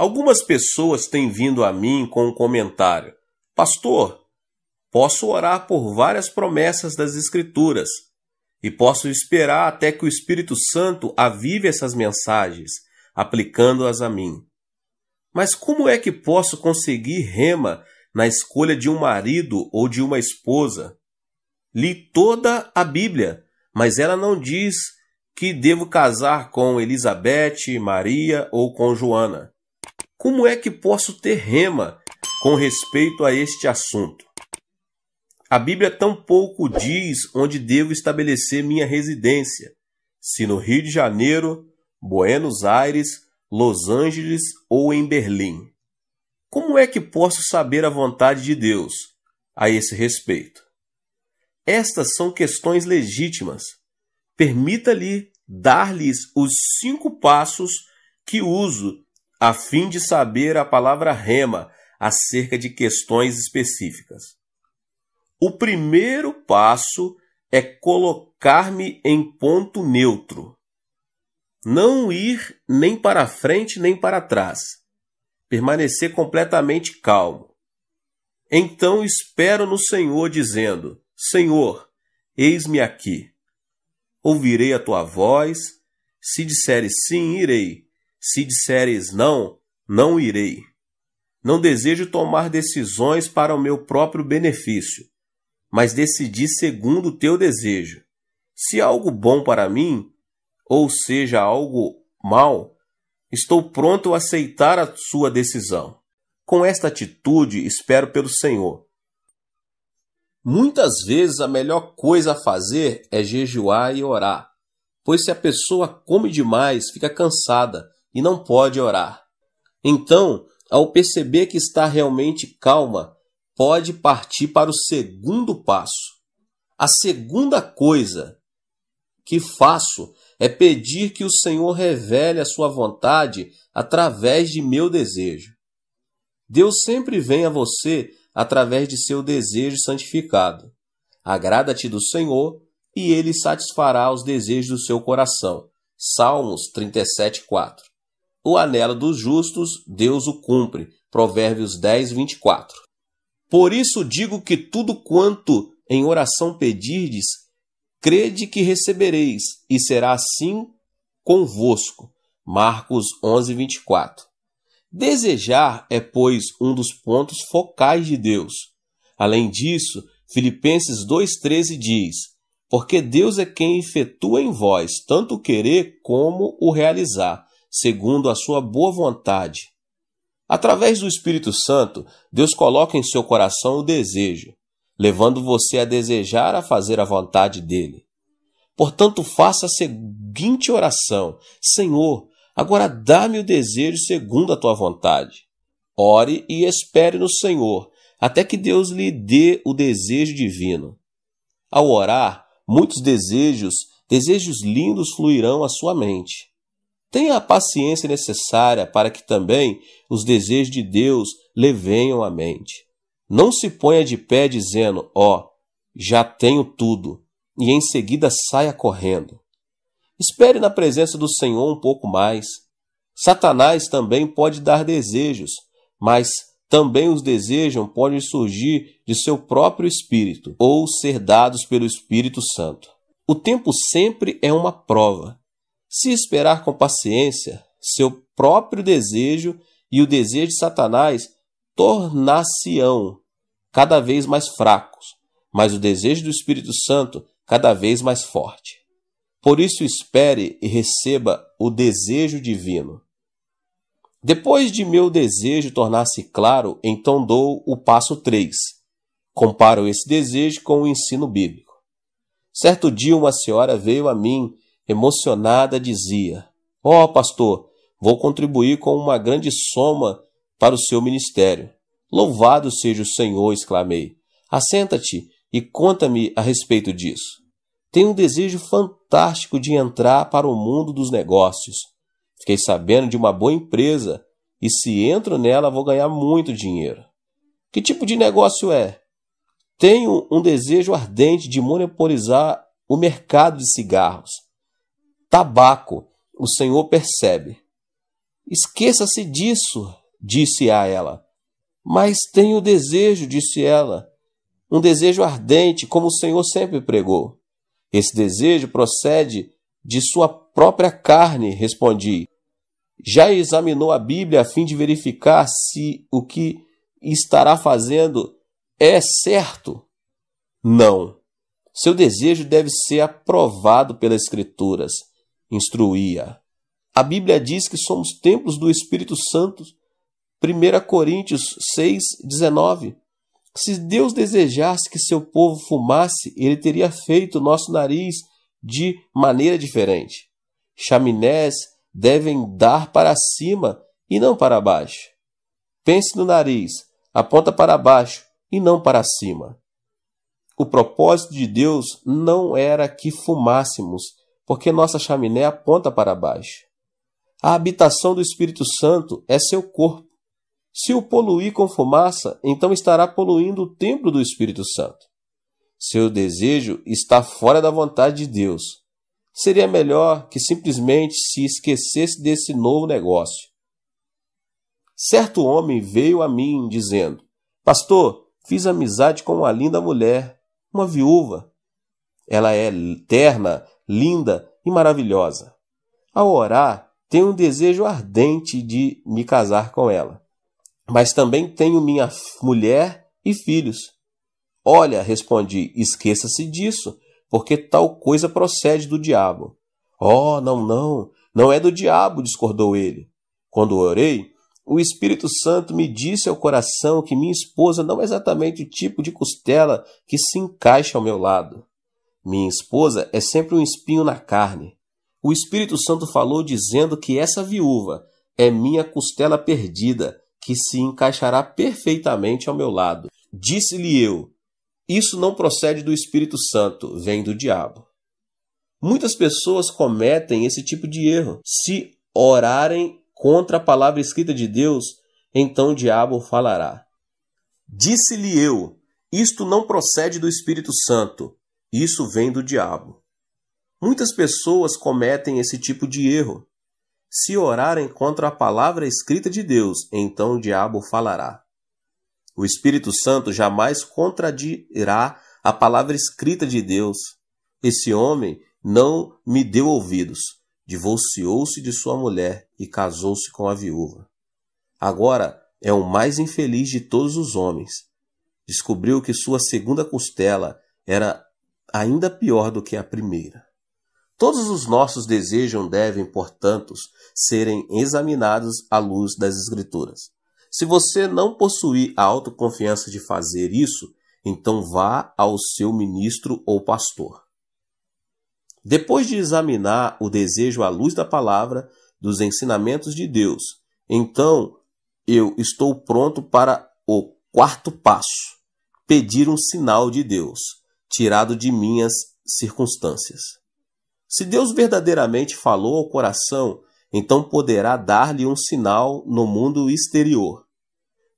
Algumas pessoas têm vindo a mim com o um comentário: Pastor, posso orar por várias promessas das Escrituras e posso esperar até que o Espírito Santo avive essas mensagens, aplicando-as a mim. Mas como é que posso conseguir rema na escolha de um marido ou de uma esposa? Li toda a Bíblia, mas ela não diz que devo casar com Elizabeth, Maria ou com Joana. Como é que posso ter rema com respeito a este assunto? A Bíblia tampouco diz onde devo estabelecer minha residência, se no Rio de Janeiro, Buenos Aires, Los Angeles ou em Berlim. Como é que posso saber a vontade de Deus a esse respeito? Estas são questões legítimas. Permita-lhe dar-lhes os cinco passos que uso a fim de saber a palavra rema acerca de questões específicas. O primeiro passo é colocar-me em ponto neutro. Não ir nem para frente nem para trás. Permanecer completamente calmo. Então espero no Senhor, dizendo: Senhor, eis-me aqui. Ouvirei a tua voz. Se disseres sim, irei. Se disseres não, não irei. Não desejo tomar decisões para o meu próprio benefício, mas decidi segundo o teu desejo. Se algo bom para mim, ou seja, algo mal, estou pronto a aceitar a sua decisão. Com esta atitude, espero pelo Senhor. Muitas vezes a melhor coisa a fazer é jejuar e orar, pois se a pessoa come demais, fica cansada e não pode orar. Então, ao perceber que está realmente calma, pode partir para o segundo passo. A segunda coisa que faço é pedir que o Senhor revele a sua vontade através de meu desejo. Deus sempre vem a você através de seu desejo santificado. Agrada-te do Senhor e ele satisfará os desejos do seu coração. Salmos 4 o anelo dos justos Deus o cumpre. Provérbios 10, 24. Por isso digo que tudo quanto em oração pedirdes, crede que recebereis, e será assim convosco. Marcos 11, 24. Desejar é, pois, um dos pontos focais de Deus. Além disso, Filipenses 2,13 diz: Porque Deus é quem efetua em vós tanto o querer como o realizar, segundo a sua boa vontade. Através do Espírito Santo, Deus coloca em seu coração o desejo, levando você a desejar a fazer a vontade dele. Portanto, faça a seguinte oração: Senhor, agora dá-me o desejo segundo a tua vontade. Ore e espere no Senhor, até que Deus lhe dê o desejo divino. Ao orar, muitos desejos, desejos lindos fluirão à sua mente. Tenha a paciência necessária para que também os desejos de Deus lhe venham à mente. Não se ponha de pé dizendo, ó, oh, já tenho tudo, e em seguida saia correndo. Espere na presença do Senhor um pouco mais. Satanás também pode dar desejos, mas também os desejos podem surgir de seu próprio espírito ou ser dados pelo Espírito Santo. O tempo sempre é uma prova se esperar com paciência, seu próprio desejo e o desejo de Satanás tornar-se-ão cada vez mais fracos, mas o desejo do Espírito Santo cada vez mais forte. Por isso, espere e receba o desejo divino. Depois de meu desejo tornar-se claro, então dou o passo 3. Comparo esse desejo com o ensino bíblico. Certo dia, uma senhora veio a mim emocionada, dizia: Ó oh, pastor, vou contribuir com uma grande soma para o seu ministério. Louvado seja o Senhor, exclamei. Assenta-te e conta-me a respeito disso. Tenho um desejo fantástico de entrar para o mundo dos negócios. Fiquei sabendo de uma boa empresa e se entro nela vou ganhar muito dinheiro. Que tipo de negócio é? Tenho um desejo ardente de monopolizar o mercado de cigarros tabaco. O Senhor percebe. Esqueça-se disso, disse a ela. Mas tenho desejo, disse ela, um desejo ardente, como o Senhor sempre pregou. Esse desejo procede de sua própria carne, respondi. Já examinou a Bíblia a fim de verificar se o que estará fazendo é certo? Não. Seu desejo deve ser aprovado pelas Escrituras instruía. A Bíblia diz que somos templos do Espírito Santo, 1 Coríntios 6, 19. Se Deus desejasse que seu povo fumasse, ele teria feito nosso nariz de maneira diferente. Chaminés devem dar para cima e não para baixo. Pense no nariz, aponta para baixo e não para cima. O propósito de Deus não era que fumássemos, porque nossa chaminé aponta para baixo. A habitação do Espírito Santo é seu corpo. Se o poluir com fumaça, então estará poluindo o templo do Espírito Santo. Seu desejo está fora da vontade de Deus. Seria melhor que simplesmente se esquecesse desse novo negócio. Certo homem veio a mim dizendo: Pastor, fiz amizade com uma linda mulher, uma viúva. Ela é terna, linda e maravilhosa. Ao orar, tenho um desejo ardente de me casar com ela. Mas também tenho minha mulher e filhos. Olha, respondi, esqueça-se disso, porque tal coisa procede do diabo. Oh, não, não, não é do diabo, discordou ele. Quando orei, o Espírito Santo me disse ao coração que minha esposa não é exatamente o tipo de costela que se encaixa ao meu lado. Minha esposa é sempre um espinho na carne. O Espírito Santo falou dizendo que essa viúva é minha costela perdida, que se encaixará perfeitamente ao meu lado. Disse-lhe eu: Isso não procede do Espírito Santo, vem do diabo. Muitas pessoas cometem esse tipo de erro. Se orarem contra a palavra escrita de Deus, então o diabo falará. Disse-lhe eu: Isto não procede do Espírito Santo, isso vem do diabo. Muitas pessoas cometem esse tipo de erro. Se orarem contra a palavra escrita de Deus, então o diabo falará. O Espírito Santo jamais contradirá a palavra escrita de Deus. Esse homem não me deu ouvidos. Divorciou-se de sua mulher e casou-se com a viúva. Agora é o mais infeliz de todos os homens. Descobriu que sua segunda costela era ainda pior do que a primeira. Todos os nossos desejos devem, portanto, serem examinados à luz das Escrituras. Se você não possuir a autoconfiança de fazer isso, então vá ao seu ministro ou pastor. Depois de examinar o desejo à luz da palavra, dos ensinamentos de Deus, então eu estou pronto para o quarto passo: pedir um sinal de Deus tirado de minhas circunstâncias. Se Deus verdadeiramente falou ao coração, então poderá dar-lhe um sinal no mundo exterior.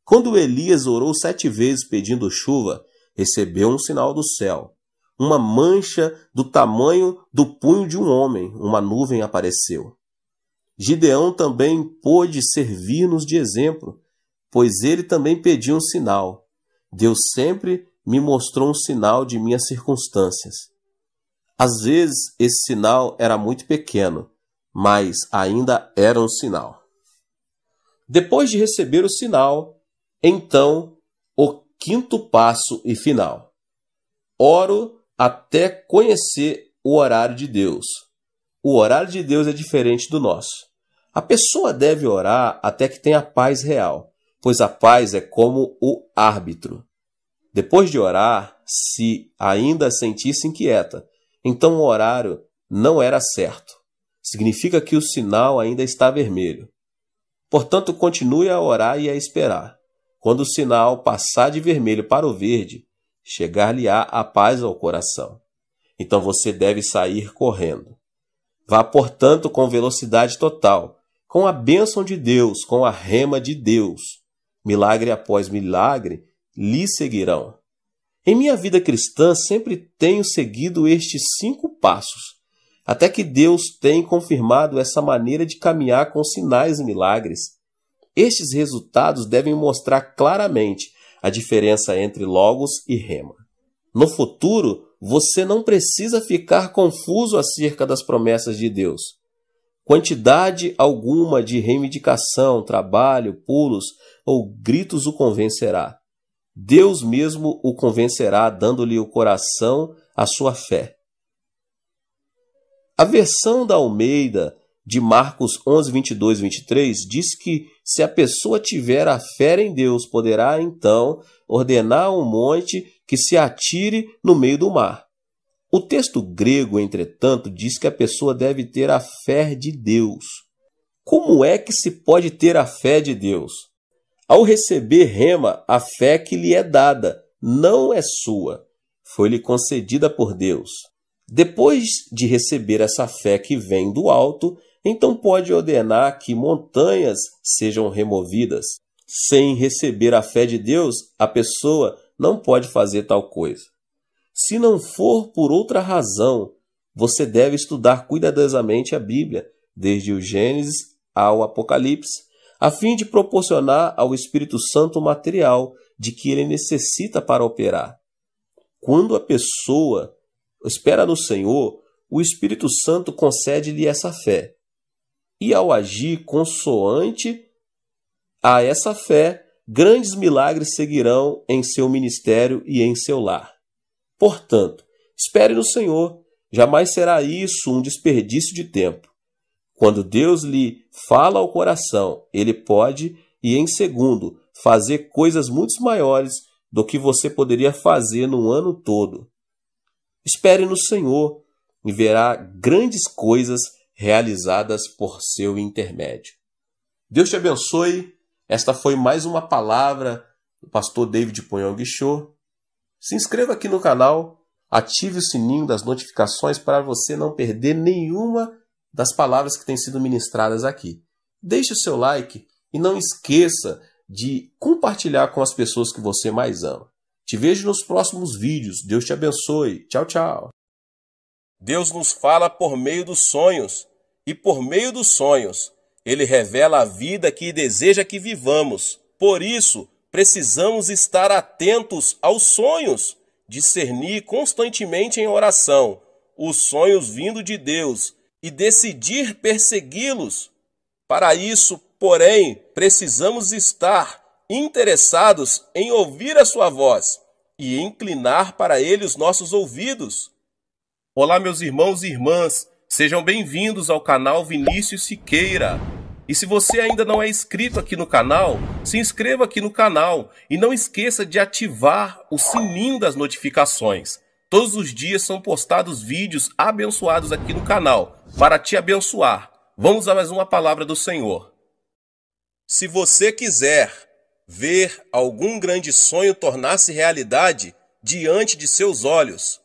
Quando Elias orou sete vezes pedindo chuva, recebeu um sinal do céu. Uma mancha do tamanho do punho de um homem, uma nuvem apareceu. Gideão também pôde servir-nos de exemplo, pois ele também pediu um sinal. Deus sempre me mostrou um sinal de minhas circunstâncias. Às vezes esse sinal era muito pequeno, mas ainda era um sinal. Depois de receber o sinal, então o quinto passo e final. Oro até conhecer o horário de Deus. O horário de Deus é diferente do nosso. A pessoa deve orar até que tenha paz real, pois a paz é como o árbitro. Depois de orar, se ainda sentir sentisse inquieta, então o horário não era certo. Significa que o sinal ainda está vermelho. Portanto, continue a orar e a esperar. Quando o sinal passar de vermelho para o verde, chegar-lhe-á a paz ao coração. Então você deve sair correndo. Vá, portanto, com velocidade total, com a bênção de Deus, com a rema de Deus. Milagre após milagre, lhe seguirão. Em minha vida cristã sempre tenho seguido estes cinco passos, até que Deus tem confirmado essa maneira de caminhar com sinais e milagres. Estes resultados devem mostrar claramente a diferença entre logos e rema. No futuro, você não precisa ficar confuso acerca das promessas de Deus. Quantidade alguma de reivindicação, trabalho, pulos ou gritos o convencerá. Deus mesmo o convencerá, dando-lhe o coração a sua fé. A versão da Almeida de Marcos 11, 22 e 23 diz que se a pessoa tiver a fé em Deus, poderá então ordenar um monte que se atire no meio do mar. O texto grego, entretanto, diz que a pessoa deve ter a fé de Deus. Como é que se pode ter a fé de Deus? Ao receber rema, a fé que lhe é dada não é sua, foi-lhe concedida por Deus. Depois de receber essa fé que vem do alto, então pode ordenar que montanhas sejam removidas. Sem receber a fé de Deus, a pessoa não pode fazer tal coisa. Se não for por outra razão, você deve estudar cuidadosamente a Bíblia, desde o Gênesis ao Apocalipse, a fim de proporcionar ao Espírito Santo o material de que ele necessita para operar. Quando a pessoa espera no Senhor, o Espírito Santo concede-lhe essa fé. E ao agir consoante a essa fé, grandes milagres seguirão em seu ministério e em seu lar. Portanto, espere no Senhor, jamais será isso um desperdício de tempo. Quando Deus lhe fala ao coração, ele pode, e em segundo, fazer coisas muito maiores do que você poderia fazer num ano todo. Espere no Senhor e verá grandes coisas realizadas por seu intermédio. Deus te abençoe. Esta foi mais uma palavra do pastor David Punhong Show. Se inscreva aqui no canal, ative o sininho das notificações para você não perder nenhuma das palavras que têm sido ministradas aqui. Deixe o seu like e não esqueça de compartilhar com as pessoas que você mais ama. Te vejo nos próximos vídeos. Deus te abençoe. Tchau, tchau. Deus nos fala por meio dos sonhos, e por meio dos sonhos, ele revela a vida que deseja que vivamos. Por isso, precisamos estar atentos aos sonhos, discernir constantemente em oração os sonhos vindo de Deus e decidir persegui-los. Para isso, porém, precisamos estar interessados em ouvir a sua voz e inclinar para ele os nossos ouvidos. Olá, meus irmãos e irmãs, sejam bem-vindos ao canal Vinícius Siqueira. E se você ainda não é inscrito aqui no canal, se inscreva aqui no canal e não esqueça de ativar o sininho das notificações. Todos os dias são postados vídeos abençoados aqui no canal para te abençoar. Vamos a mais uma palavra do Senhor. Se você quiser ver algum grande sonho tornar-se realidade diante de seus olhos,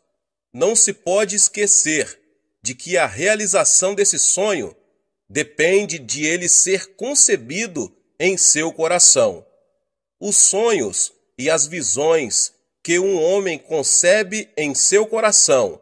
não se pode esquecer de que a realização desse sonho depende de ele ser concebido em seu coração. Os sonhos e as visões que um homem concebe em seu coração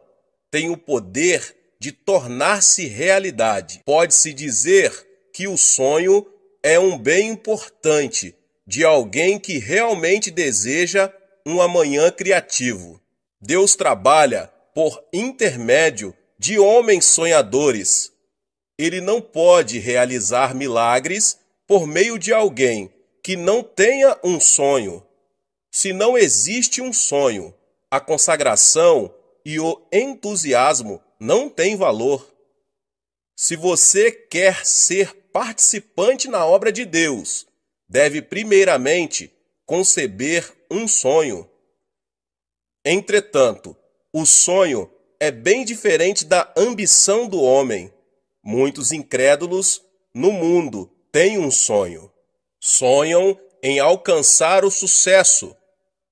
têm o poder de tornar-se realidade. Pode-se dizer que o sonho é um bem importante de alguém que realmente deseja um amanhã criativo. Deus trabalha por intermédio de homens sonhadores. Ele não pode realizar milagres por meio de alguém que não tenha um sonho. Se não existe um sonho, a consagração e o entusiasmo não tem valor. Se você quer ser participante na obra de Deus, deve primeiramente conceber um sonho. Entretanto, o sonho é bem diferente da ambição do homem. Muitos incrédulos no mundo têm um sonho. Sonham em alcançar o sucesso,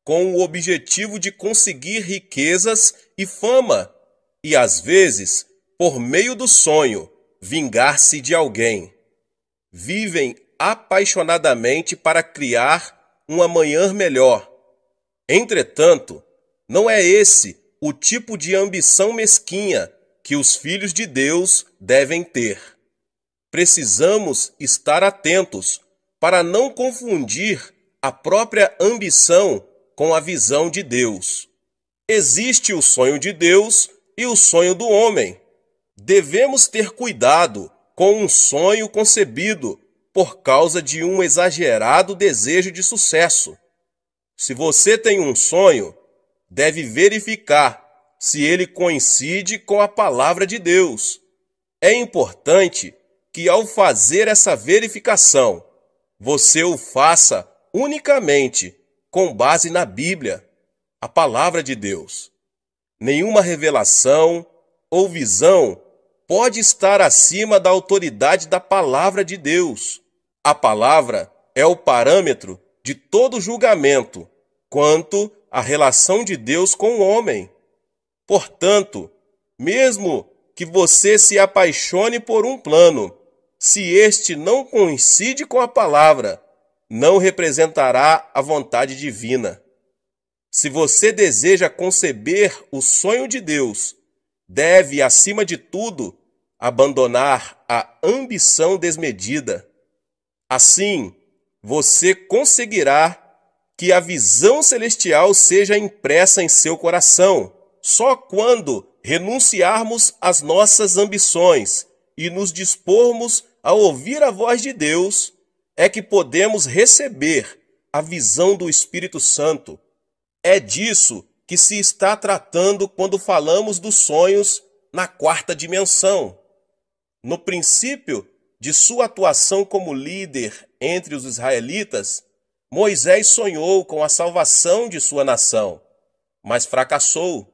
com o objetivo de conseguir riquezas e fama e às vezes, por meio do sonho, vingar-se de alguém. Vivem apaixonadamente para criar um amanhã melhor. Entretanto, não é esse o tipo de ambição mesquinha que os filhos de Deus devem ter. Precisamos estar atentos para não confundir a própria ambição com a visão de Deus. Existe o sonho de Deus e o sonho do homem. Devemos ter cuidado com um sonho concebido por causa de um exagerado desejo de sucesso. Se você tem um sonho, deve verificar se ele coincide com a palavra de Deus. É importante que, ao fazer essa verificação, você o faça unicamente com base na Bíblia, a palavra de Deus nenhuma revelação ou visão pode estar acima da autoridade da palavra de Deus. A palavra é o parâmetro de todo julgamento quanto à relação de Deus com o homem. Portanto, mesmo que você se apaixone por um plano, se este não coincide com a palavra, não representará a vontade divina. Se você deseja conceber o sonho de Deus, deve, acima de tudo, abandonar a ambição desmedida. Assim, você conseguirá que a visão celestial seja impressa em seu coração, só quando renunciarmos às nossas ambições e nos dispormos a ouvir a voz de Deus, é que podemos receber a visão do Espírito Santo é disso que se está tratando quando falamos dos sonhos na quarta dimensão. No princípio de sua atuação como líder entre os israelitas, Moisés sonhou com a salvação de sua nação, mas fracassou.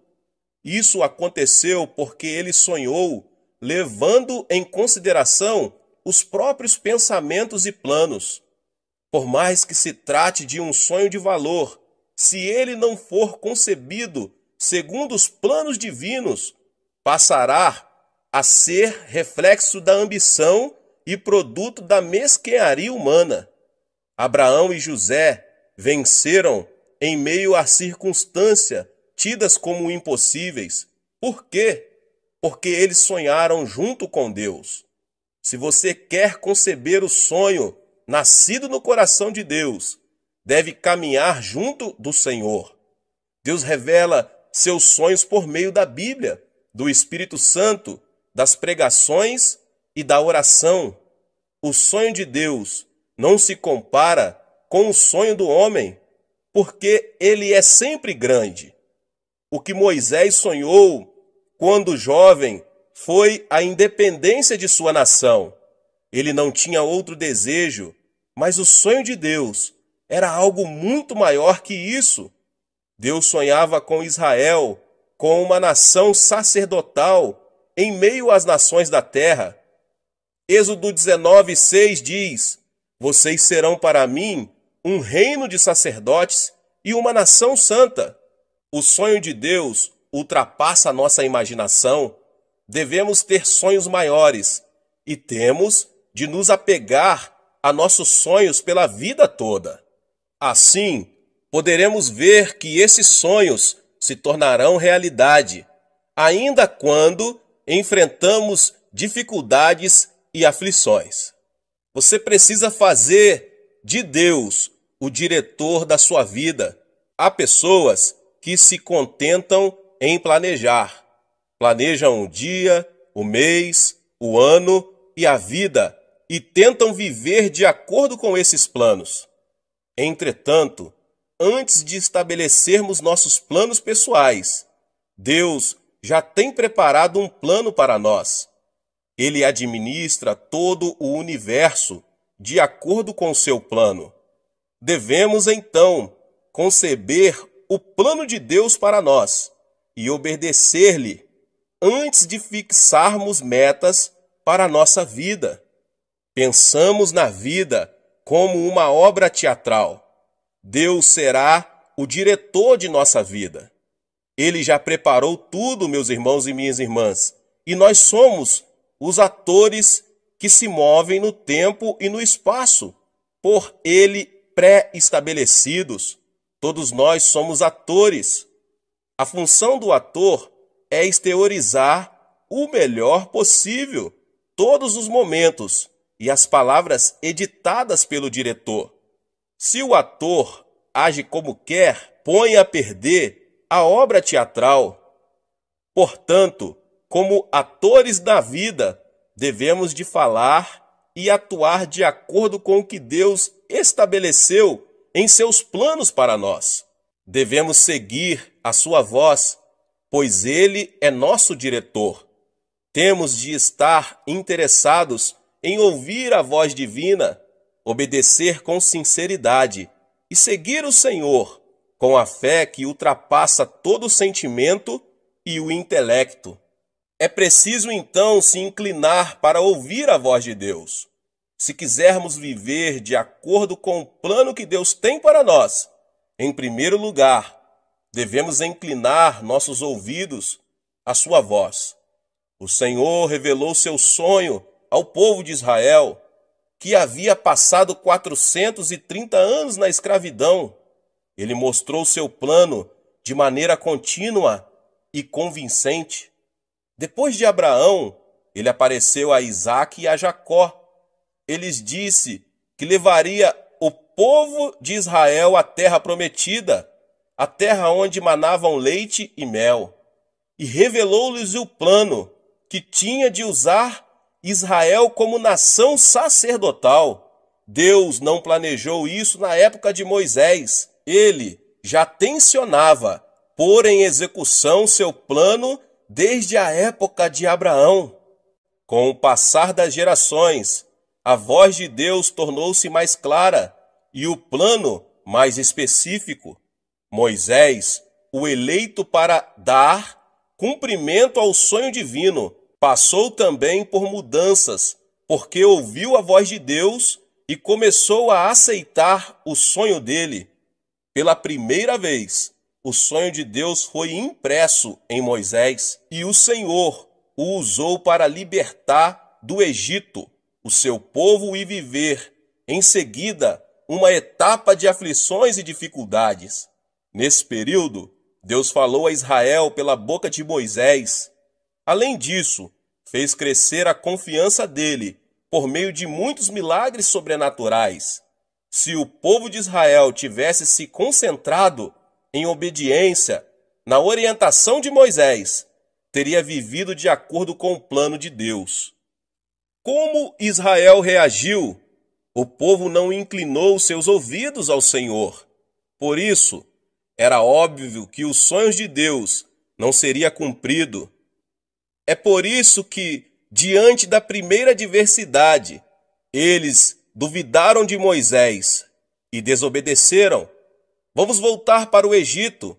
Isso aconteceu porque ele sonhou levando em consideração os próprios pensamentos e planos. Por mais que se trate de um sonho de valor, se ele não for concebido segundo os planos divinos, passará a ser reflexo da ambição e produto da mesquinharia humana. Abraão e José venceram em meio à circunstância tidas como impossíveis. Por quê? Porque eles sonharam junto com Deus. Se você quer conceber o sonho nascido no coração de Deus, deve caminhar junto do Senhor. Deus revela seus sonhos por meio da Bíblia, do Espírito Santo, das pregações e da oração. O sonho de Deus não se compara com o sonho do homem, porque ele é sempre grande. O que Moisés sonhou quando jovem foi a independência de sua nação. Ele não tinha outro desejo, mas o sonho de Deus era algo muito maior que isso. Deus sonhava com Israel, com uma nação sacerdotal em meio às nações da terra. Êxodo 19:6 diz: Vocês serão para mim um reino de sacerdotes e uma nação santa. O sonho de Deus ultrapassa a nossa imaginação. Devemos ter sonhos maiores e temos de nos apegar a nossos sonhos pela vida toda. Assim, poderemos ver que esses sonhos se tornarão realidade, ainda quando enfrentamos dificuldades e aflições. Você precisa fazer de Deus o diretor da sua vida. Há pessoas que se contentam em planejar. Planejam o dia, o mês, o ano e a vida e tentam viver de acordo com esses planos. Entretanto, antes de estabelecermos nossos planos pessoais, Deus já tem preparado um plano para nós. Ele administra todo o universo de acordo com seu plano. Devemos, então, conceber o plano de Deus para nós e obedecer-lhe antes de fixarmos metas para a nossa vida. Pensamos na vida como uma obra teatral. Deus será o diretor de nossa vida. Ele já preparou tudo, meus irmãos e minhas irmãs, e nós somos os atores que se movem no tempo e no espaço, por ele pré-estabelecidos. Todos nós somos atores. A função do ator é exteriorizar o melhor possível todos os momentos e as palavras editadas pelo diretor. Se o ator age como quer, põe a perder a obra teatral. Portanto, como atores da vida, devemos de falar e atuar de acordo com o que Deus estabeleceu em seus planos para nós. Devemos seguir a sua voz, pois ele é nosso diretor. Temos de estar interessados em ouvir a voz divina, obedecer com sinceridade e seguir o Senhor com a fé que ultrapassa todo o sentimento e o intelecto. É preciso então se inclinar para ouvir a voz de Deus. Se quisermos viver de acordo com o plano que Deus tem para nós, em primeiro lugar, devemos inclinar nossos ouvidos à Sua voz. O Senhor revelou seu sonho ao povo de Israel, que havia passado 430 anos na escravidão. Ele mostrou seu plano de maneira contínua e convincente. Depois de Abraão, ele apareceu a Isaac e a Jacó. Eles disse que levaria o povo de Israel à terra prometida, a terra onde manavam leite e mel, e revelou-lhes o plano que tinha de usar Israel como nação sacerdotal. Deus não planejou isso na época de Moisés. Ele já tensionava pôr em execução seu plano desde a época de Abraão. Com o passar das gerações, a voz de Deus tornou-se mais clara e o plano mais específico. Moisés, o eleito para dar cumprimento ao sonho divino, Passou também por mudanças, porque ouviu a voz de Deus e começou a aceitar o sonho dele. Pela primeira vez, o sonho de Deus foi impresso em Moisés e o Senhor o usou para libertar do Egito o seu povo e viver, em seguida, uma etapa de aflições e dificuldades. Nesse período, Deus falou a Israel pela boca de Moisés Além disso, fez crescer a confiança dele por meio de muitos milagres sobrenaturais. Se o povo de Israel tivesse se concentrado em obediência na orientação de Moisés, teria vivido de acordo com o plano de Deus. Como Israel reagiu? O povo não inclinou seus ouvidos ao Senhor. Por isso, era óbvio que os sonhos de Deus não seria cumprido é por isso que, diante da primeira adversidade, eles duvidaram de Moisés e desobedeceram. Vamos voltar para o Egito.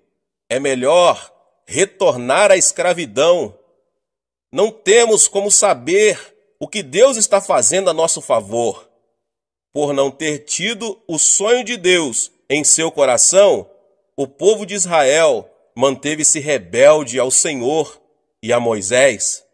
É melhor retornar à escravidão. Não temos como saber o que Deus está fazendo a nosso favor. Por não ter tido o sonho de Deus em seu coração, o povo de Israel manteve-se rebelde ao Senhor e a Moisés,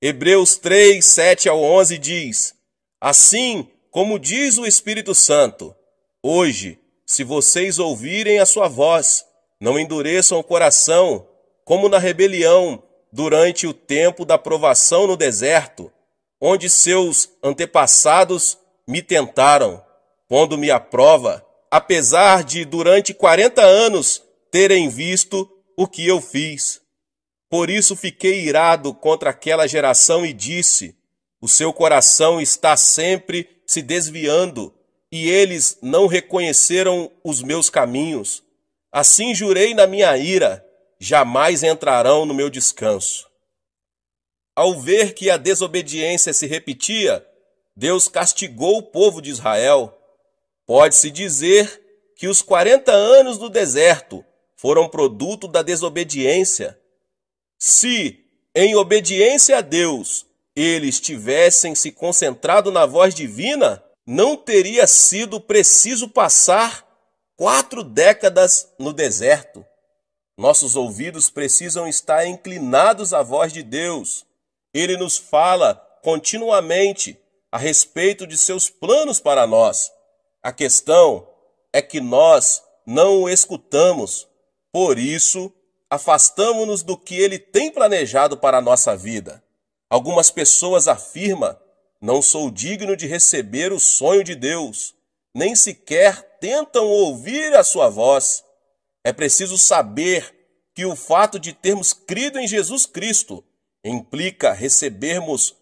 Hebreus 3, 7 ao 11 diz: Assim como diz o Espírito Santo, hoje, se vocês ouvirem a sua voz, não endureçam o coração, como na rebelião, durante o tempo da provação no deserto, onde seus antepassados me tentaram, pondo-me à prova, apesar de durante quarenta anos terem visto o que eu fiz. Por isso fiquei irado contra aquela geração e disse: O seu coração está sempre se desviando, e eles não reconheceram os meus caminhos. Assim jurei na minha ira: jamais entrarão no meu descanso. Ao ver que a desobediência se repetia, Deus castigou o povo de Israel. Pode-se dizer que os 40 anos do deserto foram produto da desobediência se, em obediência a Deus, eles tivessem se concentrado na voz divina, não teria sido preciso passar quatro décadas no deserto. Nossos ouvidos precisam estar inclinados à voz de Deus. Ele nos fala continuamente a respeito de seus planos para nós. A questão é que nós não o escutamos. Por isso, afastamos-nos do que ele tem planejado para a nossa vida. Algumas pessoas afirmam: não sou digno de receber o sonho de Deus, nem sequer tentam ouvir a sua voz. É preciso saber que o fato de termos crido em Jesus Cristo implica recebermos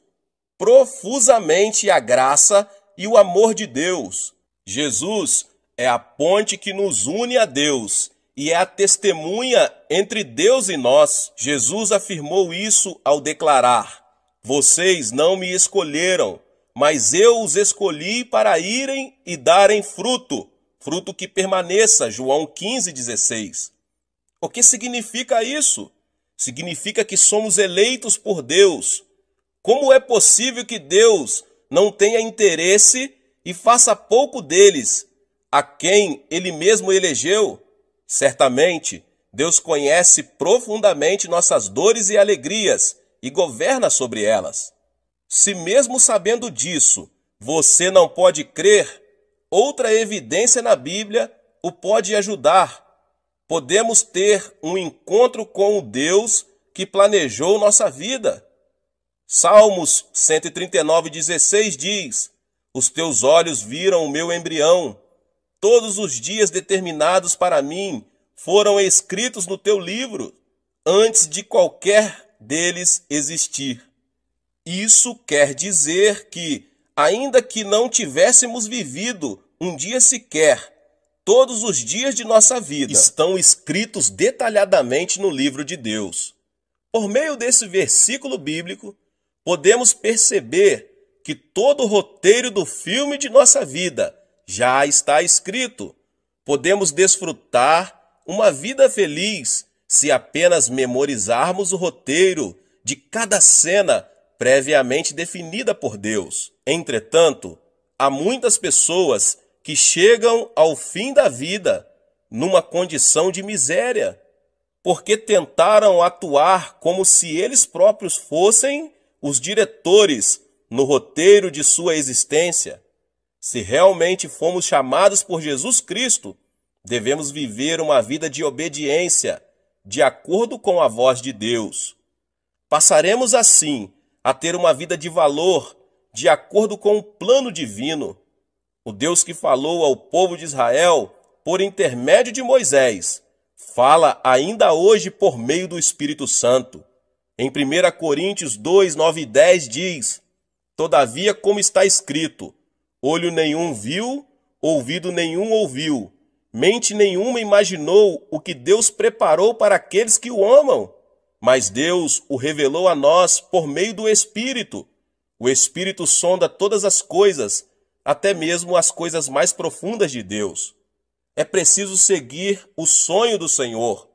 profusamente a graça e o amor de Deus. Jesus é a ponte que nos une a Deus e é a testemunha entre Deus e nós. Jesus afirmou isso ao declarar: Vocês não me escolheram, mas eu os escolhi para irem e darem fruto, fruto que permaneça. João 15:16. O que significa isso? Significa que somos eleitos por Deus. Como é possível que Deus não tenha interesse e faça pouco deles, a quem ele mesmo elegeu? Certamente, Deus conhece profundamente nossas dores e alegrias e governa sobre elas. Se, mesmo sabendo disso, você não pode crer, outra evidência na Bíblia o pode ajudar. Podemos ter um encontro com o Deus que planejou nossa vida. Salmos 139,16 diz: Os teus olhos viram o meu embrião Todos os dias determinados para mim foram escritos no teu livro antes de qualquer deles existir. Isso quer dizer que, ainda que não tivéssemos vivido um dia sequer, todos os dias de nossa vida estão escritos detalhadamente no livro de Deus. Por meio desse versículo bíblico, podemos perceber que todo o roteiro do filme de nossa vida já está escrito. Podemos desfrutar uma vida feliz se apenas memorizarmos o roteiro de cada cena previamente definida por Deus. Entretanto, há muitas pessoas que chegam ao fim da vida numa condição de miséria, porque tentaram atuar como se eles próprios fossem os diretores no roteiro de sua existência. Se realmente fomos chamados por Jesus Cristo, devemos viver uma vida de obediência, de acordo com a voz de Deus. Passaremos assim a ter uma vida de valor, de acordo com o plano divino. O Deus que falou ao povo de Israel por intermédio de Moisés, fala ainda hoje por meio do Espírito Santo. Em 1 Coríntios 2, 9 e 10 diz: Todavia, como está escrito, Olho nenhum viu, ouvido nenhum ouviu, mente nenhuma imaginou o que Deus preparou para aqueles que o amam. Mas Deus o revelou a nós por meio do Espírito. O Espírito sonda todas as coisas, até mesmo as coisas mais profundas de Deus. É preciso seguir o sonho do Senhor.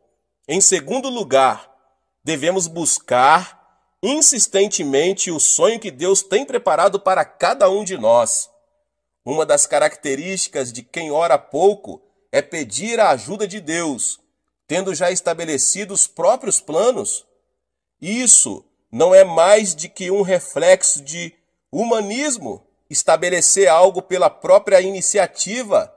Em segundo lugar, devemos buscar insistentemente o sonho que Deus tem preparado para cada um de nós. Uma das características de quem ora pouco é pedir a ajuda de Deus, tendo já estabelecido os próprios planos. Isso não é mais de que um reflexo de humanismo estabelecer algo pela própria iniciativa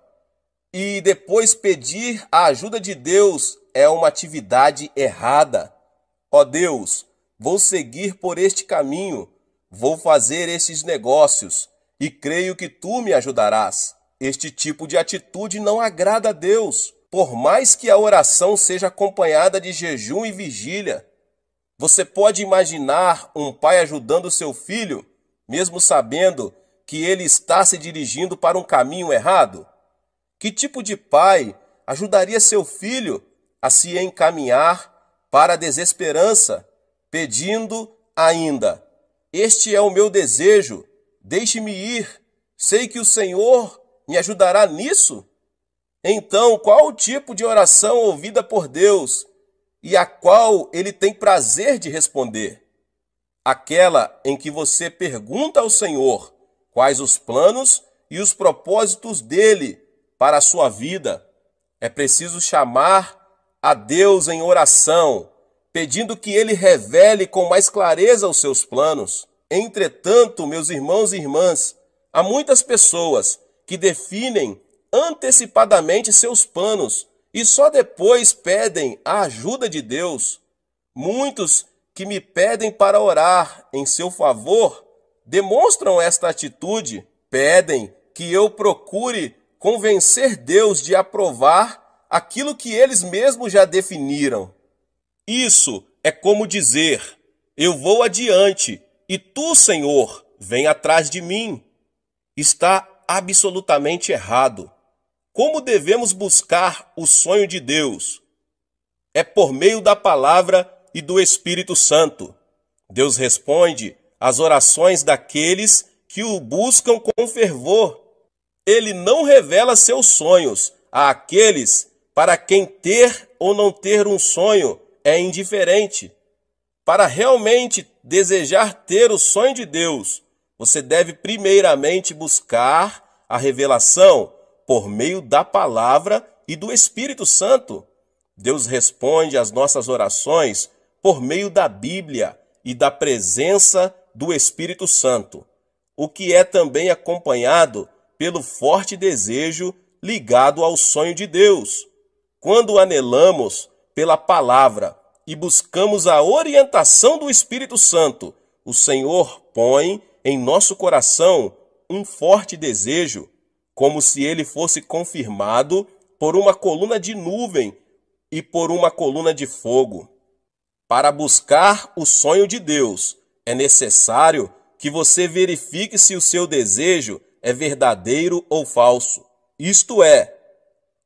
e depois pedir a ajuda de Deus é uma atividade errada. Ó oh Deus, vou seguir por este caminho, vou fazer esses negócios, e creio que tu me ajudarás. Este tipo de atitude não agrada a Deus, por mais que a oração seja acompanhada de jejum e vigília. Você pode imaginar um pai ajudando seu filho, mesmo sabendo que ele está se dirigindo para um caminho errado? Que tipo de pai ajudaria seu filho a se encaminhar para a desesperança, pedindo ainda: Este é o meu desejo Deixe-me ir, sei que o Senhor me ajudará nisso. Então, qual o tipo de oração ouvida por Deus e a qual ele tem prazer de responder? Aquela em que você pergunta ao Senhor quais os planos e os propósitos dele para a sua vida. É preciso chamar a Deus em oração, pedindo que ele revele com mais clareza os seus planos. Entretanto, meus irmãos e irmãs, há muitas pessoas que definem antecipadamente seus planos e só depois pedem a ajuda de Deus. Muitos que me pedem para orar em seu favor demonstram esta atitude, pedem que eu procure convencer Deus de aprovar aquilo que eles mesmos já definiram. Isso é como dizer: eu vou adiante e tu, Senhor, vem atrás de mim. Está absolutamente errado. Como devemos buscar o sonho de Deus? É por meio da palavra e do Espírito Santo. Deus responde às orações daqueles que o buscam com fervor. Ele não revela seus sonhos àqueles para quem ter ou não ter um sonho é indiferente. Para realmente desejar ter o sonho de Deus, você deve primeiramente buscar a revelação por meio da palavra e do Espírito Santo. Deus responde às nossas orações por meio da Bíblia e da presença do Espírito Santo, o que é também acompanhado pelo forte desejo ligado ao sonho de Deus. Quando anelamos pela palavra e buscamos a orientação do Espírito Santo, o Senhor põe em nosso coração um forte desejo, como se ele fosse confirmado por uma coluna de nuvem e por uma coluna de fogo. Para buscar o sonho de Deus, é necessário que você verifique se o seu desejo é verdadeiro ou falso. Isto é,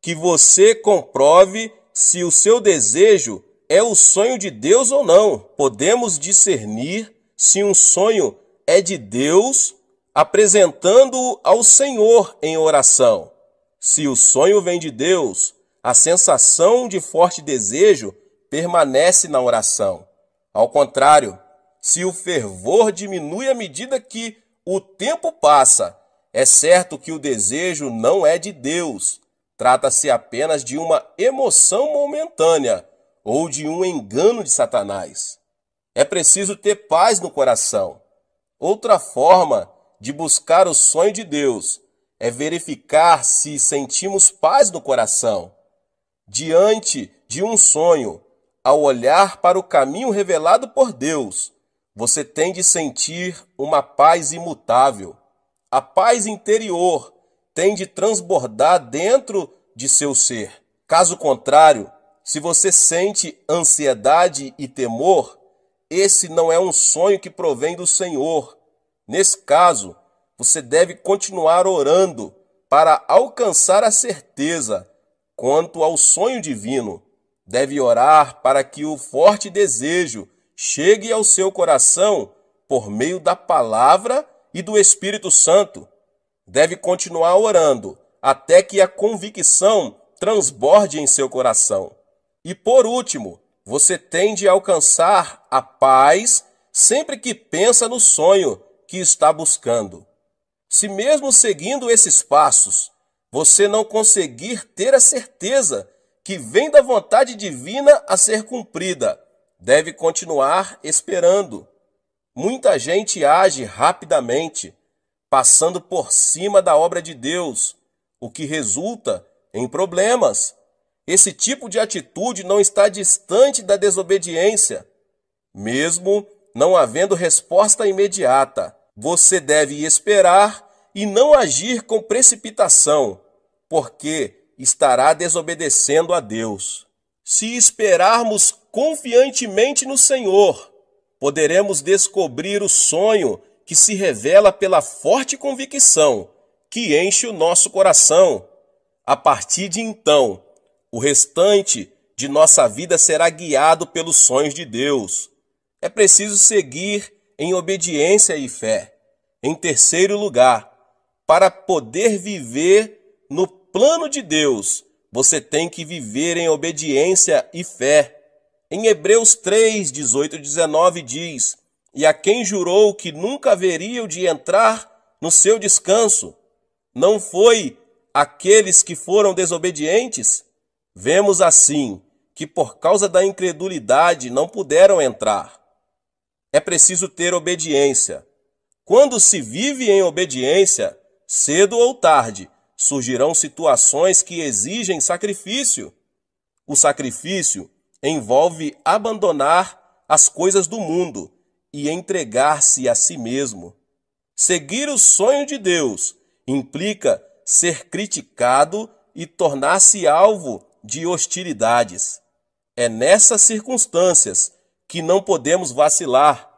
que você comprove se o seu desejo é o sonho de Deus ou não. Podemos discernir se um sonho é de Deus, apresentando-o ao Senhor em oração. Se o sonho vem de Deus, a sensação de forte desejo permanece na oração. Ao contrário, se o fervor diminui à medida que o tempo passa, é certo que o desejo não é de Deus. Trata-se apenas de uma emoção momentânea ou de um engano de Satanás. É preciso ter paz no coração. Outra forma de buscar o sonho de Deus é verificar se sentimos paz no coração. Diante de um sonho, ao olhar para o caminho revelado por Deus, você tem de sentir uma paz imutável. A paz interior tem de transbordar dentro de seu ser. Caso contrário, se você sente ansiedade e temor, esse não é um sonho que provém do Senhor. Nesse caso, você deve continuar orando para alcançar a certeza quanto ao sonho divino. Deve orar para que o forte desejo chegue ao seu coração por meio da palavra e do Espírito Santo. Deve continuar orando até que a convicção transborde em seu coração. E por último, você tem de alcançar a paz sempre que pensa no sonho que está buscando. Se mesmo seguindo esses passos, você não conseguir ter a certeza que vem da vontade divina a ser cumprida, deve continuar esperando. Muita gente age rapidamente, passando por cima da obra de Deus, o que resulta em problemas esse tipo de atitude não está distante da desobediência. Mesmo não havendo resposta imediata, você deve esperar e não agir com precipitação, porque estará desobedecendo a Deus. Se esperarmos confiantemente no Senhor, poderemos descobrir o sonho que se revela pela forte convicção que enche o nosso coração. A partir de então, o restante de nossa vida será guiado pelos sonhos de Deus. É preciso seguir em obediência e fé. Em terceiro lugar, para poder viver no plano de Deus, você tem que viver em obediência e fé. Em Hebreus 3, 18 e 19 diz: E a quem jurou que nunca haveria de entrar no seu descanso, não foi aqueles que foram desobedientes? Vemos assim que por causa da incredulidade não puderam entrar. É preciso ter obediência. Quando se vive em obediência, cedo ou tarde, surgirão situações que exigem sacrifício. O sacrifício envolve abandonar as coisas do mundo e entregar-se a si mesmo. Seguir o sonho de Deus implica ser criticado e tornar-se alvo de hostilidades. É nessas circunstâncias que não podemos vacilar.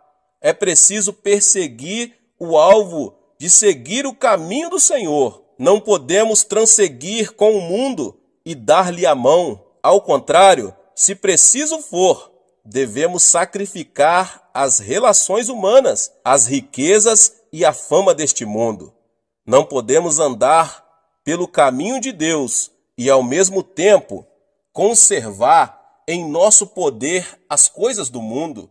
É preciso perseguir o alvo de seguir o caminho do Senhor. Não podemos transeguir com o mundo e dar-lhe a mão. Ao contrário, se preciso for, devemos sacrificar as relações humanas, as riquezas e a fama deste mundo. Não podemos andar pelo caminho de Deus e, ao mesmo tempo, conservar em nosso poder as coisas do mundo,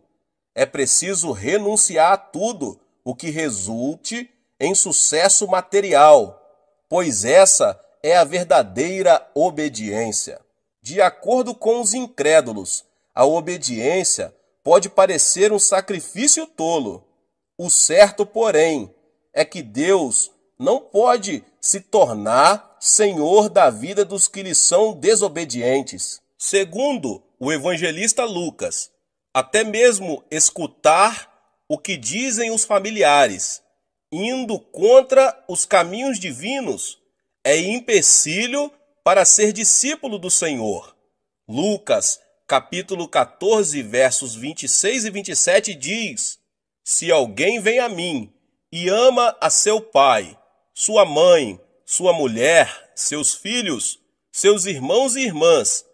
é preciso renunciar a tudo o que resulte em sucesso material, pois essa é a verdadeira obediência. De acordo com os incrédulos, a obediência pode parecer um sacrifício tolo. O certo, porém, é que Deus não pode se tornar senhor da vida dos que lhe são desobedientes. Segundo o evangelista Lucas, até mesmo escutar o que dizem os familiares, indo contra os caminhos divinos, é empecilho para ser discípulo do Senhor. Lucas, capítulo 14, versos 26 e 27 diz: Se alguém vem a mim e ama a seu pai, sua mãe, sua mulher, seus filhos, seus irmãos e irmãs,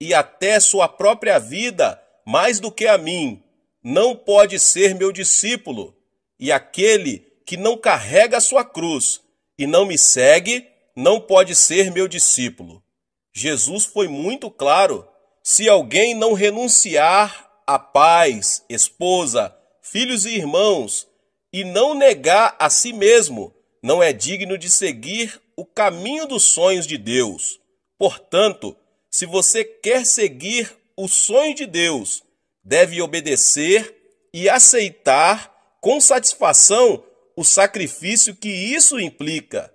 e até sua própria vida, mais do que a mim, não pode ser meu discípulo. E aquele que não carrega a sua cruz e não me segue, não pode ser meu discípulo. Jesus foi muito claro: se alguém não renunciar a paz, esposa, filhos e irmãos, e não negar a si mesmo, não é digno de seguir o caminho dos sonhos de Deus. Portanto, se você quer seguir o sonho de Deus, deve obedecer e aceitar com satisfação o sacrifício que isso implica.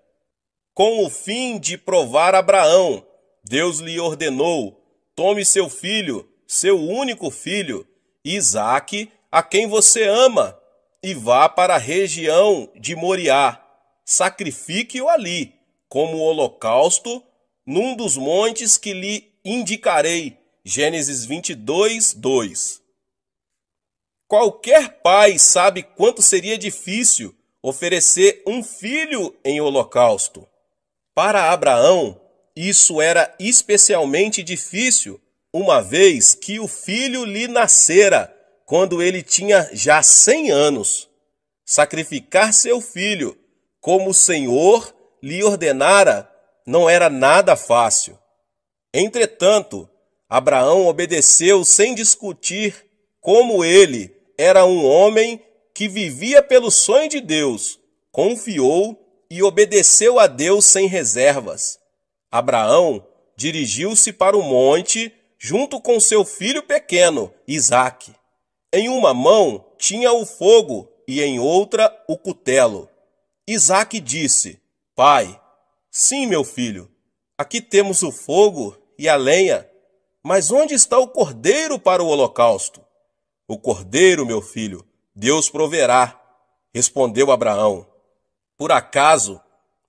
Com o fim de provar Abraão, Deus lhe ordenou: tome seu filho, seu único filho, Isaque, a quem você ama, e vá para a região de Moriá sacrifique-o ali, como holocausto, num dos montes que lhe indicarei. Gênesis 22, 2. Qualquer pai sabe quanto seria difícil oferecer um filho em holocausto. Para Abraão, isso era especialmente difícil, uma vez que o filho lhe nascera quando ele tinha já 100 anos. Sacrificar seu filho como o Senhor lhe ordenara, não era nada fácil. Entretanto, Abraão obedeceu sem discutir, como ele era um homem que vivia pelo sonho de Deus, confiou e obedeceu a Deus sem reservas. Abraão dirigiu-se para o monte junto com seu filho pequeno, Isaque. Em uma mão tinha o fogo e em outra o cutelo. Isaac disse: Pai, sim, meu filho, aqui temos o fogo e a lenha, mas onde está o cordeiro para o holocausto? O cordeiro, meu filho, Deus proverá, respondeu Abraão. Por acaso,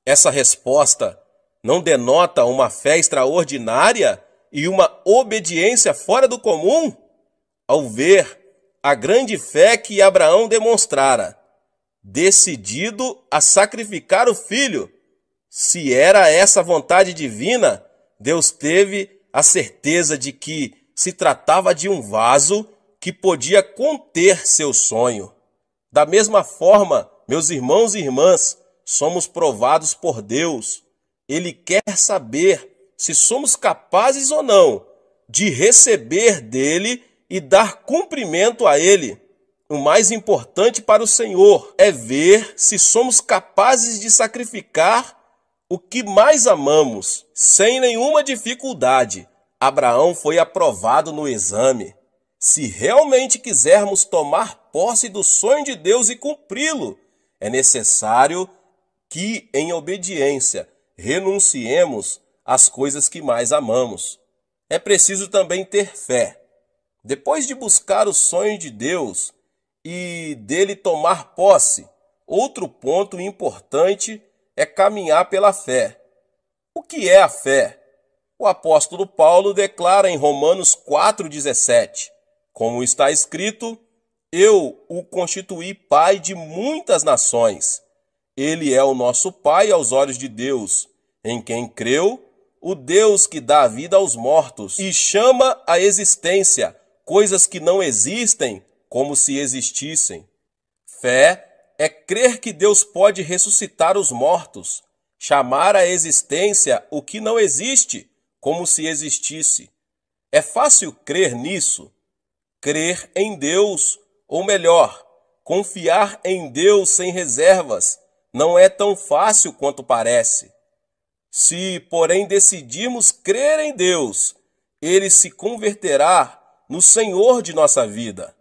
essa resposta não denota uma fé extraordinária e uma obediência fora do comum? Ao ver a grande fé que Abraão demonstrara, decidido a sacrificar o filho. Se era essa vontade divina, Deus teve a certeza de que se tratava de um vaso que podia conter seu sonho. Da mesma forma, meus irmãos e irmãs, somos provados por Deus. Ele quer saber se somos capazes ou não de receber dele e dar cumprimento a ele. O mais importante para o Senhor é ver se somos capazes de sacrificar o que mais amamos, sem nenhuma dificuldade. Abraão foi aprovado no exame. Se realmente quisermos tomar posse do sonho de Deus e cumpri-lo, é necessário que, em obediência, renunciemos às coisas que mais amamos. É preciso também ter fé. Depois de buscar o sonho de Deus, e dele tomar posse. Outro ponto importante é caminhar pela fé. O que é a fé? O apóstolo Paulo declara em Romanos 4,17: Como está escrito, eu o constituí pai de muitas nações. Ele é o nosso pai aos olhos de Deus, em quem creu o Deus que dá vida aos mortos e chama à existência coisas que não existem como se existissem. Fé é crer que Deus pode ressuscitar os mortos, chamar à existência o que não existe, como se existisse. É fácil crer nisso? Crer em Deus, ou melhor, confiar em Deus sem reservas, não é tão fácil quanto parece. Se, porém, decidirmos crer em Deus, ele se converterá no Senhor de nossa vida.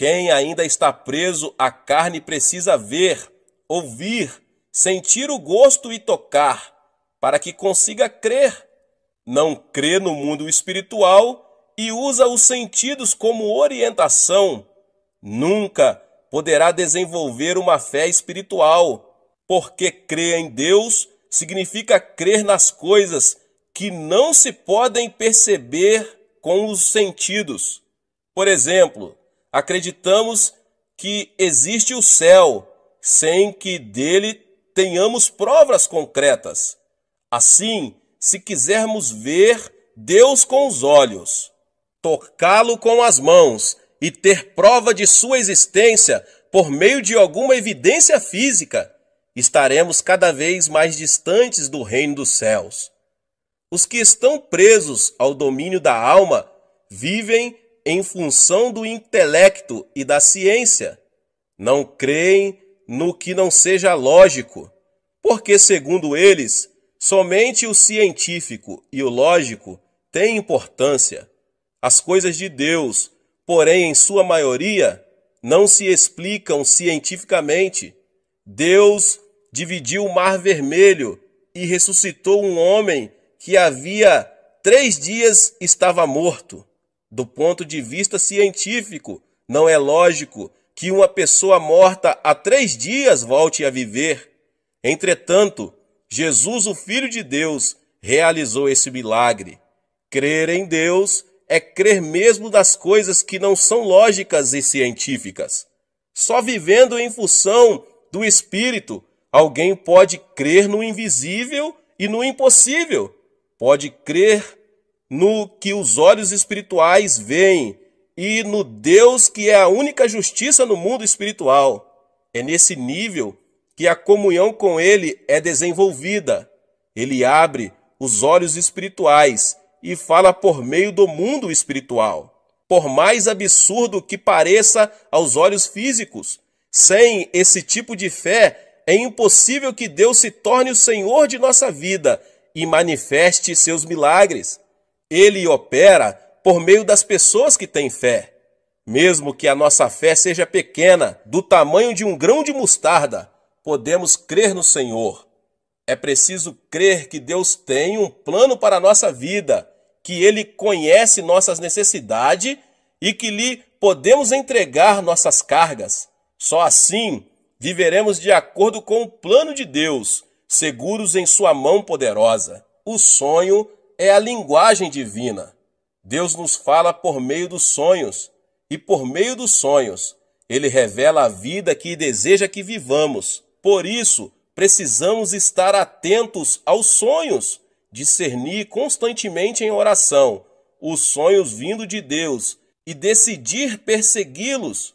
Quem ainda está preso à carne precisa ver, ouvir, sentir o gosto e tocar, para que consiga crer. Não crê no mundo espiritual e usa os sentidos como orientação. Nunca poderá desenvolver uma fé espiritual, porque crer em Deus significa crer nas coisas que não se podem perceber com os sentidos. Por exemplo, acreditamos que existe o céu, sem que dele tenhamos provas concretas. Assim, se quisermos ver Deus com os olhos, tocá-lo com as mãos e ter prova de sua existência por meio de alguma evidência física, estaremos cada vez mais distantes do reino dos céus. Os que estão presos ao domínio da alma vivem em função do intelecto e da ciência. Não creem no que não seja lógico, porque, segundo eles, somente o científico e o lógico têm importância. As coisas de Deus, porém, em sua maioria, não se explicam cientificamente. Deus dividiu o mar vermelho e ressuscitou um homem que havia três dias estava morto. Do ponto de vista científico, não é lógico que uma pessoa morta há três dias volte a viver. Entretanto, Jesus, o Filho de Deus, realizou esse milagre. Crer em Deus é crer mesmo das coisas que não são lógicas e científicas. Só vivendo em função do Espírito, alguém pode crer no invisível e no impossível. Pode crer no que os olhos espirituais veem e no Deus que é a única justiça no mundo espiritual. É nesse nível que a comunhão com Ele é desenvolvida. Ele abre os olhos espirituais e fala por meio do mundo espiritual. Por mais absurdo que pareça aos olhos físicos, sem esse tipo de fé, é impossível que Deus se torne o Senhor de nossa vida e manifeste seus milagres. Ele opera por meio das pessoas que têm fé. Mesmo que a nossa fé seja pequena, do tamanho de um grão de mostarda, podemos crer no Senhor. É preciso crer que Deus tem um plano para a nossa vida, que Ele conhece nossas necessidades e que lhe podemos entregar nossas cargas. Só assim viveremos de acordo com o plano de Deus, seguros em Sua mão poderosa. O sonho é a linguagem divina. Deus nos fala por meio dos sonhos, e por meio dos sonhos, ele revela a vida que deseja que vivamos. Por isso, precisamos estar atentos aos sonhos, discernir constantemente em oração os sonhos vindo de Deus e decidir persegui-los.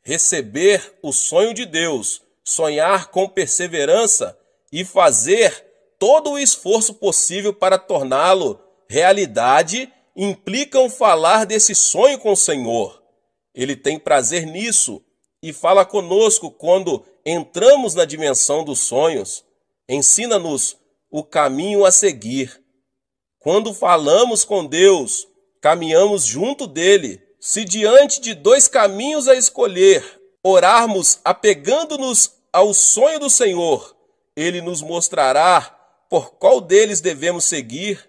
Receber o sonho de Deus, sonhar com perseverança e fazer todo o esforço possível para torná-lo realidade implicam falar desse sonho com o Senhor. Ele tem prazer nisso e fala conosco quando entramos na dimensão dos sonhos. Ensina-nos o caminho a seguir. Quando falamos com Deus, caminhamos junto dele. Se diante de dois caminhos a escolher, orarmos apegando-nos ao sonho do Senhor, ele nos mostrará por qual deles devemos seguir.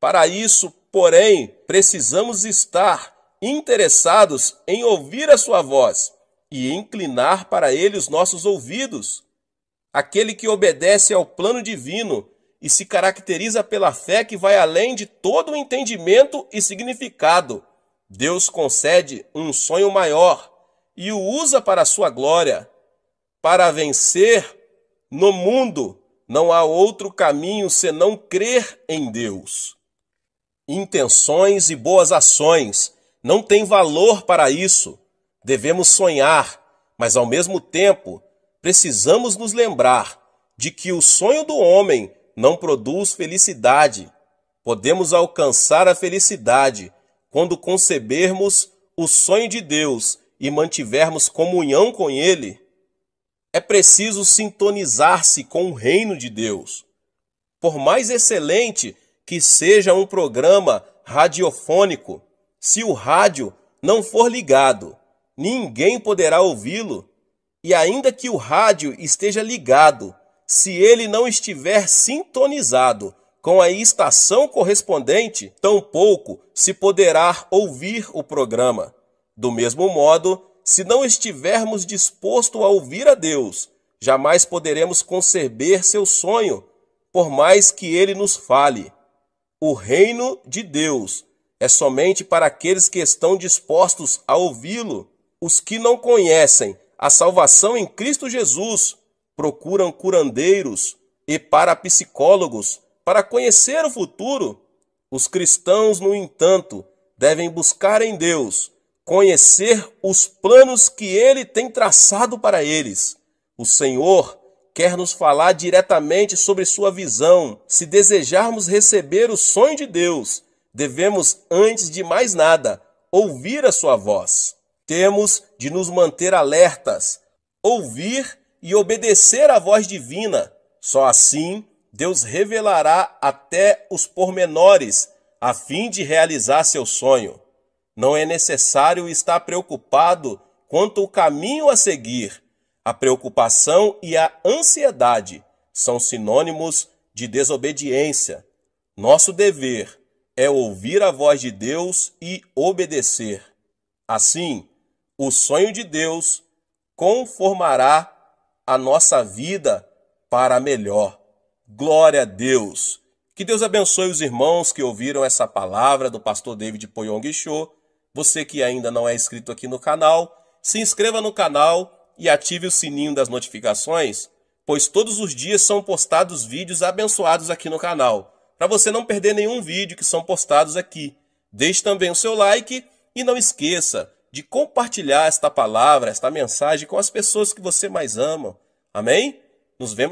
Para isso, porém, precisamos estar interessados em ouvir a sua voz e inclinar para ele os nossos ouvidos. Aquele que obedece ao plano divino e se caracteriza pela fé que vai além de todo o entendimento e significado. Deus concede um sonho maior e o usa para a sua glória, para vencer no mundo não há outro caminho senão crer em Deus. Intenções e boas ações não têm valor para isso. Devemos sonhar, mas ao mesmo tempo precisamos nos lembrar de que o sonho do homem não produz felicidade. Podemos alcançar a felicidade quando concebermos o sonho de Deus e mantivermos comunhão com Ele é preciso sintonizar-se com o reino de Deus. Por mais excelente que seja um programa radiofônico, se o rádio não for ligado, ninguém poderá ouvi-lo. E ainda que o rádio esteja ligado, se ele não estiver sintonizado com a estação correspondente, tampouco se poderá ouvir o programa. Do mesmo modo, se não estivermos dispostos a ouvir a Deus, jamais poderemos conceber seu sonho, por mais que ele nos fale. O reino de Deus é somente para aqueles que estão dispostos a ouvi-lo. Os que não conhecem a salvação em Cristo Jesus procuram curandeiros e parapsicólogos para conhecer o futuro. Os cristãos, no entanto, devem buscar em Deus conhecer os planos que ele tem traçado para eles. O Senhor quer nos falar diretamente sobre sua visão. Se desejarmos receber o sonho de Deus, devemos, antes de mais nada, ouvir a sua voz. Temos de nos manter alertas, ouvir e obedecer à voz divina. Só assim Deus revelará até os pormenores a fim de realizar seu sonho. Não é necessário estar preocupado quanto ao caminho a seguir. A preocupação e a ansiedade são sinônimos de desobediência. Nosso dever é ouvir a voz de Deus e obedecer. Assim, o sonho de Deus conformará a nossa vida para melhor. Glória a Deus! Que Deus abençoe os irmãos que ouviram essa palavra do pastor David Poyong Cho você que ainda não é inscrito aqui no canal, se inscreva no canal e ative o sininho das notificações, pois todos os dias são postados vídeos abençoados aqui no canal, para você não perder nenhum vídeo que são postados aqui. Deixe também o seu like e não esqueça de compartilhar esta palavra, esta mensagem com as pessoas que você mais ama. Amém? Nos vemos